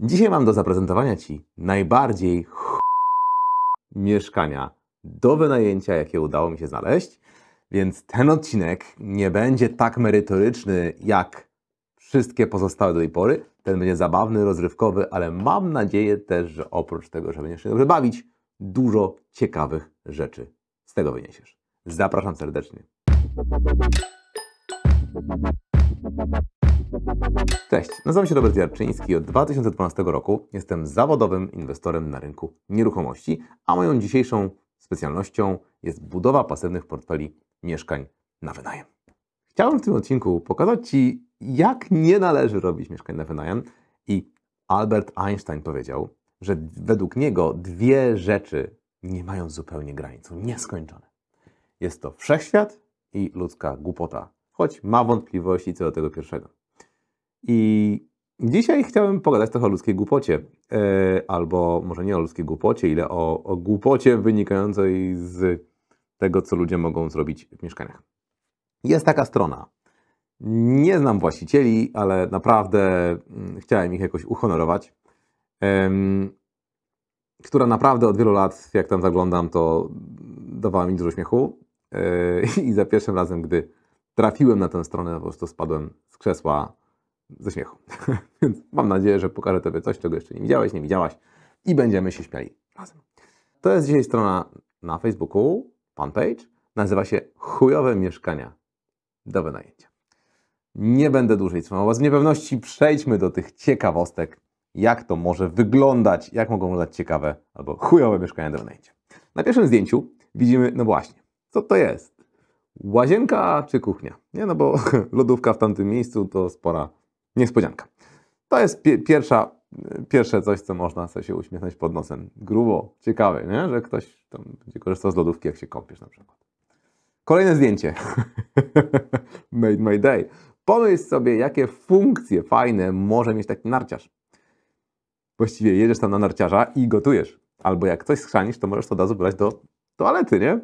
Dzisiaj mam do zaprezentowania Ci najbardziej ch... mieszkania do wynajęcia, jakie udało mi się znaleźć, więc ten odcinek nie będzie tak merytoryczny jak wszystkie pozostałe do tej pory. Ten będzie zabawny, rozrywkowy, ale mam nadzieję też, że oprócz tego, że będziesz się dobrze bawić, dużo ciekawych rzeczy z tego wyniesiesz. Zapraszam serdecznie. Cześć, nazywam się Robert Jarczyński i od 2012 roku jestem zawodowym inwestorem na rynku nieruchomości, a moją dzisiejszą specjalnością jest budowa pasywnych portfeli mieszkań na wynajem. Chciałbym w tym odcinku pokazać Ci, jak nie należy robić mieszkań na wynajem i Albert Einstein powiedział, że według niego dwie rzeczy nie mają zupełnie granic, są nieskończone. Jest to wszechświat i ludzka głupota, choć ma wątpliwości co do tego pierwszego. I dzisiaj chciałem pogadać trochę o ludzkiej głupocie, e, albo może nie o ludzkiej głupocie, ile o, o głupocie wynikającej z tego, co ludzie mogą zrobić w mieszkaniach. Jest taka strona. Nie znam właścicieli, ale naprawdę mm, chciałem ich jakoś uhonorować. która naprawdę od wielu lat, jak tam zaglądam, to dawała mi dużo śmiechu. E, I za pierwszym razem, gdy trafiłem na tę stronę, po prostu spadłem z krzesła ze śmiechu. Więc mam nadzieję, że pokażę Tobie coś, czego jeszcze nie widziałeś, nie widziałaś i będziemy się śmiali razem. To jest dzisiaj strona na Facebooku, fanpage. Nazywa się Chujowe Mieszkania do wynajęcia. Nie będę dłużej trzymał Was w niepewności. Przejdźmy do tych ciekawostek, jak to może wyglądać, jak mogą wyglądać ciekawe albo chujowe mieszkania do wynajęcia. Na pierwszym zdjęciu widzimy, no właśnie, co to jest? Łazienka czy kuchnia? Nie, no bo lodówka w tamtym miejscu to spora Niespodzianka. To jest pi pierwsza, pierwsze coś, co można sobie się uśmiechnąć pod nosem. Grubo, ciekawe, nie? że ktoś tam będzie korzystał z lodówki, jak się kąpiesz na przykład. Kolejne zdjęcie. Made my day. Pomyśl sobie, jakie funkcje fajne może mieć taki narciarz. Właściwie jedziesz tam na narciarza i gotujesz. Albo jak coś schrzanisz, to możesz to od razu brać do toalety, nie?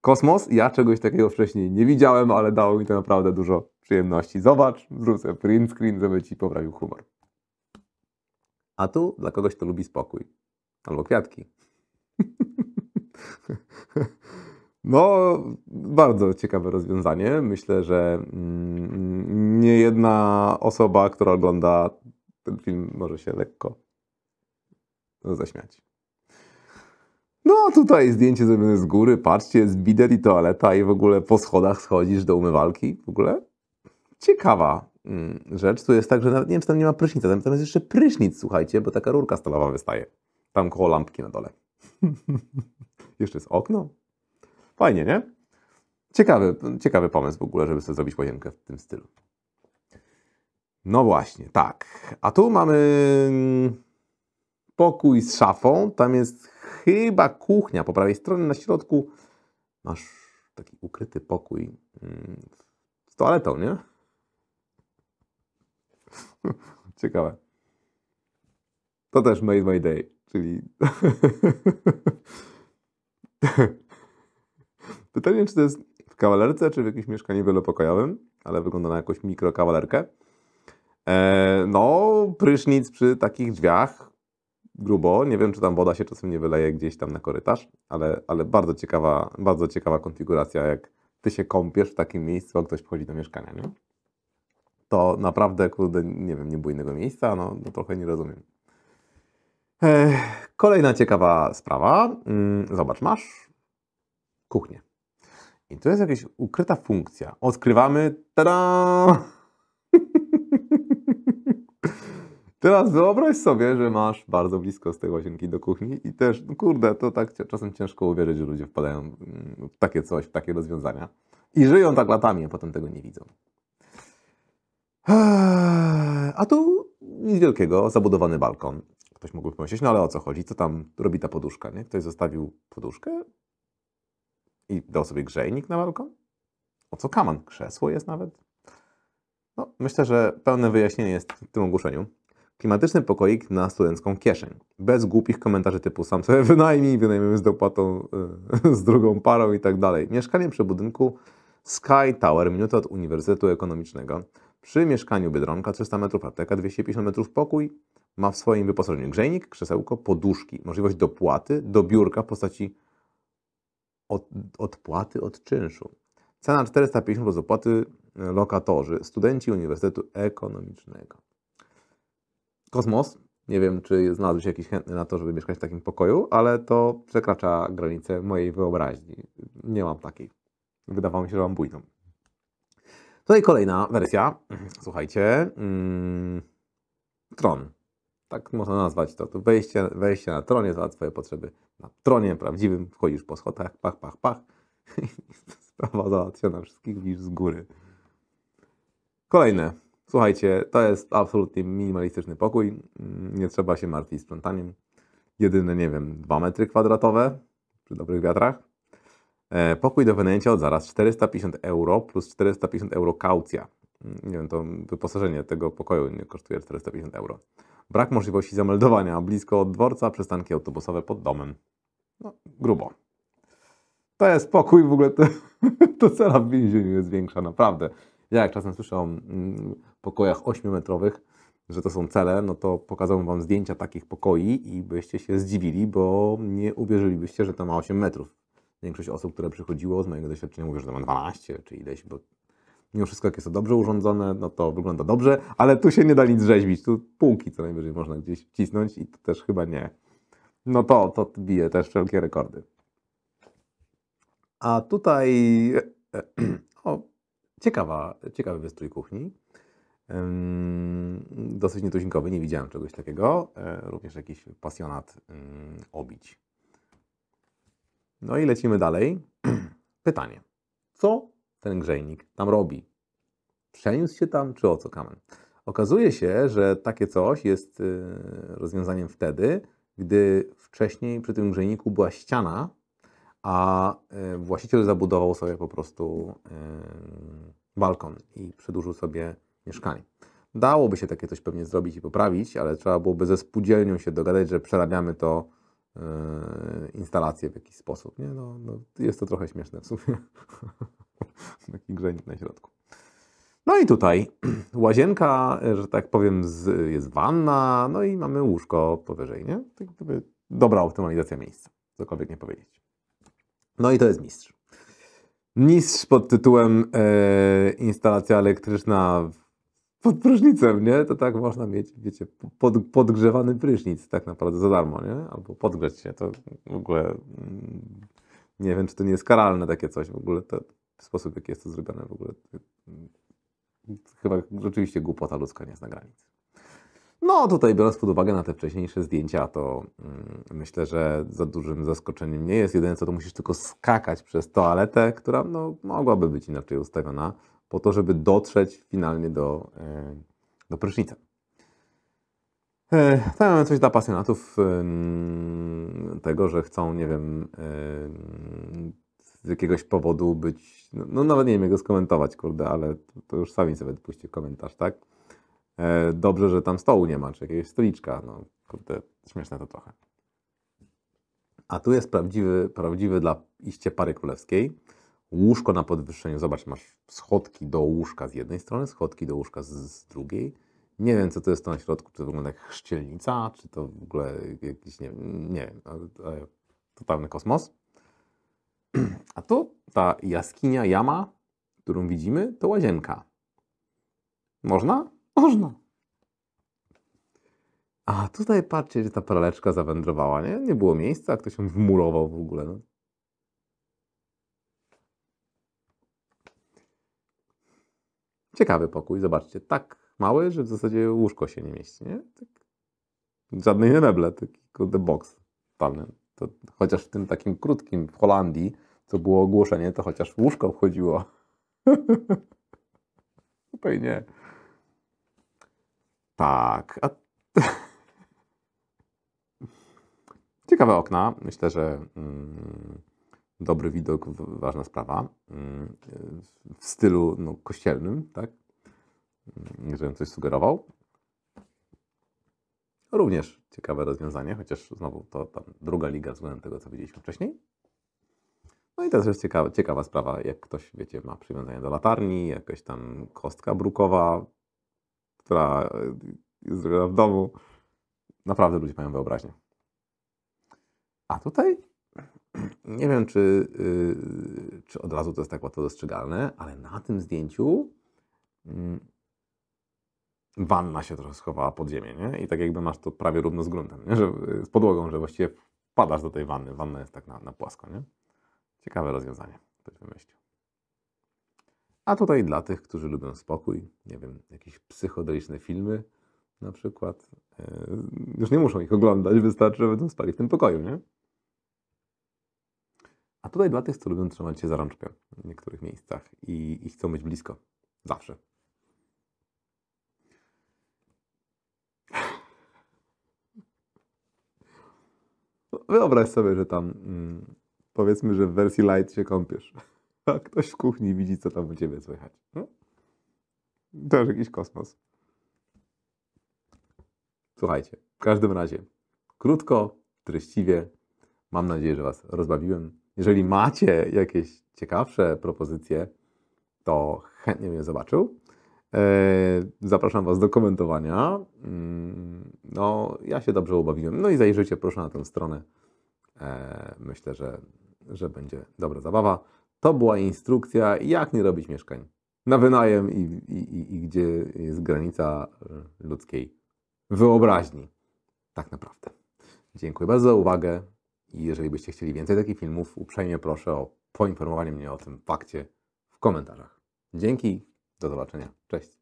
Kosmos, ja czegoś takiego wcześniej nie widziałem, ale dało mi to naprawdę dużo przyjemności. Zobacz, wrzucę print screen, żeby ci poprawił humor. A tu dla kogoś, kto lubi spokój. Albo kwiatki. No, bardzo ciekawe rozwiązanie. Myślę, że mm, nie jedna osoba, która ogląda ten film, może się lekko zaśmiać. No, tutaj zdjęcie zrobione z góry. Patrzcie, jest bidet i toaleta, i w ogóle po schodach schodzisz do umywalki. W ogóle ciekawa mm, rzecz. Tu jest tak, że nawet nie wiem, czy tam nie ma prysznica. Tam, tam jest jeszcze prysznic, słuchajcie, bo taka rurka stalowa wystaje. Tam koło lampki na dole. jeszcze jest okno. Fajnie, nie? Ciekawy, ciekawy pomysł w ogóle, żeby sobie zrobić łazienkę w tym stylu. No właśnie, tak. A tu mamy mm, pokój z szafą. Tam jest chyba kuchnia po prawej stronie. Na środku masz taki ukryty pokój mm, z toaletą, nie? Ciekawe. To też Made My Day, czyli... Pytanie, czy to jest w kawalerce, czy w jakimś mieszkaniu wielopokojowym, ale wygląda na jakąś mikrokawalerkę. Eee, no, prysznic przy takich drzwiach, grubo. Nie wiem, czy tam woda się czasem nie wyleje gdzieś tam na korytarz, ale, ale bardzo, ciekawa, bardzo ciekawa konfiguracja, jak ty się kąpiesz w takim miejscu, a ktoś wchodzi do mieszkania, nie? to naprawdę, kurde, nie wiem, nie było innego miejsca, no, no trochę nie rozumiem. kolejna ciekawa sprawa. Mm, zobacz, masz kuchnię. I tu jest jakaś ukryta funkcja. Odkrywamy. Tada! Teraz wyobraź sobie, że masz bardzo blisko z tej łazienki do kuchni i też, no kurde, to tak czasem ciężko uwierzyć, że ludzie wpadają mm, w takie coś, w takie rozwiązania. I żyją tak latami, a potem tego nie widzą. Eee, a tu nic wielkiego, zabudowany balkon. Ktoś mógłby pomyśleć, no ale o co chodzi? Co tam robi ta poduszka? Nie? Ktoś zostawił poduszkę i dał sobie grzejnik na balkon? O co kaman? Krzesło jest nawet? No, myślę, że pełne wyjaśnienie jest w tym ogłoszeniu. Klimatyczny pokoik na studencką kieszeń. Bez głupich komentarzy typu sam sobie wynajmij, wynajmiemy z dopłatą, yy, z drugą parą i tak dalej. Mieszkanie przy budynku Sky Tower, minuta od Uniwersytetu Ekonomicznego. Przy mieszkaniu Biedronka 300 metrów apteka, 250 metrów pokój ma w swoim wyposażeniu grzejnik, krzesełko, poduszki, możliwość dopłaty do biurka w postaci od, odpłaty od czynszu. Cena 450 plus opłaty e, lokatorzy, studenci Uniwersytetu Ekonomicznego. Kosmos. Nie wiem, czy znalazł się jakiś chętny na to, żeby mieszkać w takim pokoju, ale to przekracza granicę mojej wyobraźni. Nie mam takiej. Wydawało mi się, że mam bójną. No i kolejna wersja, słuchajcie, mm, Tron. Tak można nazwać to. wejście, wejście na tronie, załatw swoje potrzeby na tronie prawdziwym, wchodzisz po schodach, pach, pach, pach. Sprawa załatwiona, wszystkich widzisz z góry. Kolejne. Słuchajcie, to jest absolutnie minimalistyczny pokój. Mm, nie trzeba się martwić sprzątaniem. Jedyne, nie wiem, 2 metry kwadratowe przy dobrych wiatrach. E, pokój do wynajęcia od zaraz 450 euro plus 450 euro kaucja. Mm, nie wiem, to wyposażenie tego pokoju nie kosztuje 450 euro. Brak możliwości zameldowania blisko od dworca, przystanki autobusowe pod domem. No, grubo. To jest pokój, w ogóle to, to cena w więzieniu jest większa, naprawdę. Ja jak czasem słyszę o mm, pokojach 8-metrowych, że to są cele, no to pokazałem Wam zdjęcia takich pokoi i byście się zdziwili, bo nie uwierzylibyście, że to ma 8 metrów. Większość osób, które przychodziło z mojego doświadczenia mówi, że to ma 12 czy ileś, bo mimo wszystko, jak jest to dobrze urządzone, no to wygląda dobrze, ale tu się nie da nic rzeźbić, tu półki co najwyżej można gdzieś wcisnąć i to też chyba nie. No to, to bije też wszelkie rekordy. A tutaj o, ciekawa, ciekawy wystrój kuchni. Dosyć nietuzinkowy, nie widziałem czegoś takiego. E, również jakiś pasjonat obić. No i lecimy dalej. Pytanie. Co ten grzejnik tam robi? Przeniósł się tam, czy o co kamen? Okazuje się, że takie coś jest y, rozwiązaniem wtedy, gdy wcześniej przy tym grzejniku była ściana, a y, właściciel zabudował sobie po prostu y, balkon i przedłużył sobie mieszkanie. Dałoby się takie coś pewnie zrobić i poprawić, ale trzeba byłoby ze spółdzielnią się dogadać, że przerabiamy to instalację w jakiś sposób. Nie? No, no jest to trochę śmieszne w sumie. Taki grzejnik na środku. No i tutaj łazienka, że tak powiem, z, jest wanna, no i mamy łóżko powyżej, nie? Tak gdyby dobra optymalizacja miejsca, cokolwiek nie powiedzieć. No i to jest mistrz. Mistrz pod tytułem e, instalacja elektryczna w pod prysznicem, nie? To tak można mieć, wiecie, pod, podgrzewany prysznic tak naprawdę za darmo, nie? Albo podgrzeć się, to w ogóle mm, nie wiem, czy to nie jest karalne takie coś w ogóle, to sposób, w jaki jest to zrobione w ogóle. Mm, chyba rzeczywiście głupota ludzka nie zna granic. No tutaj biorąc pod uwagę na te wcześniejsze zdjęcia, to mm, myślę, że za dużym zaskoczeniem nie jest. Jedyne co, to musisz tylko skakać przez toaletę, która no, mogłaby być inaczej ustawiona, po to, żeby dotrzeć finalnie do, e, do prysznica. E, to mamy coś dla pasjonatów e, mm, tego, że chcą, nie wiem, z jakiegoś powodu być, no, no, nawet nie wiem jak go skomentować, kurde, ale to, to już sami sobie puśćcie komentarz, tak? Dobrze, że tam stołu nie ma, czy jakiegoś stoliczka, no kurde, śmieszne to trochę. A tu jest prawdziwy, prawdziwy dla iście pary królewskiej łóżko na podwyższeniu. Zobacz, masz schodki do łóżka z jednej strony, schodki do łóżka z, z drugiej. Nie wiem, co to jest to na środku, czy to wygląda jak chrzcielnica, czy to w ogóle jakiś, nie, nie wiem, totalny kosmos. A tu ta jaskinia, jama, którą widzimy, to łazienka. Można? Można. A tutaj patrzcie, że ta praleczka zawędrowała, nie? Nie było miejsca, ktoś ją wmurował w ogóle. No, Ciekawy pokój, zobaczcie. Tak mały, że w zasadzie łóżko się nie mieści, nie? Tak. Żadne inne meble, tylko the box To, chociaż w tym takim krótkim w Holandii, co było ogłoszenie, to chociaż łóżko wchodziło. Tutaj nie. Tak. A... Ciekawe okna. Myślę, że mm, dobry widok, ważna sprawa, mm, w stylu no, kościelnym, tak? Nie mm, żebym coś sugerował. Również ciekawe rozwiązanie, chociaż znowu to tam druga liga względem tego, co widzieliśmy wcześniej. No i to też jest ciekawa, ciekawa sprawa, jak ktoś, wiecie, ma przywiązanie do latarni, jakaś tam kostka brukowa, która e, jest zrobiona w domu. Naprawdę ludzie mają wyobraźnię. A tutaj nie wiem, czy, y, czy od razu to jest tak łatwo dostrzegalne, ale na tym zdjęciu mm, wanna się trochę schowała pod ziemię, nie? I tak jakby masz to prawie równo z gruntem, nie? Że, y, z podłogą, że właściwie wpadasz do tej wanny. Wanna jest tak na, na płasko, nie? Ciekawe rozwiązanie, ktoś wymyślił. A tutaj dla tych, którzy lubią spokój, nie wiem, jakieś psychodeliczne filmy na przykład, y, już nie muszą ich oglądać, wystarczy, że będą spali w tym pokoju, nie? A tutaj dla tych, co lubią trzymać się za rączkę w niektórych miejscach i, i chcą być blisko. Zawsze. No, wyobraź sobie, że tam mm, powiedzmy, że w wersji light się kąpiesz, a ktoś w kuchni widzi, co tam u ciebie słychać. No? To jest jakiś kosmos. Słuchajcie, w każdym razie, krótko, treściwie, mam nadzieję, że Was rozbawiłem. Jeżeli macie jakieś ciekawsze propozycje, to chętnie bym je zobaczył. E, zapraszam Was do komentowania. Mm, no, ja się dobrze ubawiłem. No i zajrzyjcie proszę na tę stronę. E, myślę, że, że będzie dobra zabawa. To była instrukcja, jak nie robić mieszkań na wynajem i, i, i gdzie jest granica ludzkiej wyobraźni. Tak naprawdę. Dziękuję bardzo za uwagę. I jeżeli byście chcieli więcej takich filmów, uprzejmie proszę o poinformowanie mnie o tym fakcie w komentarzach. Dzięki, do zobaczenia. Cześć.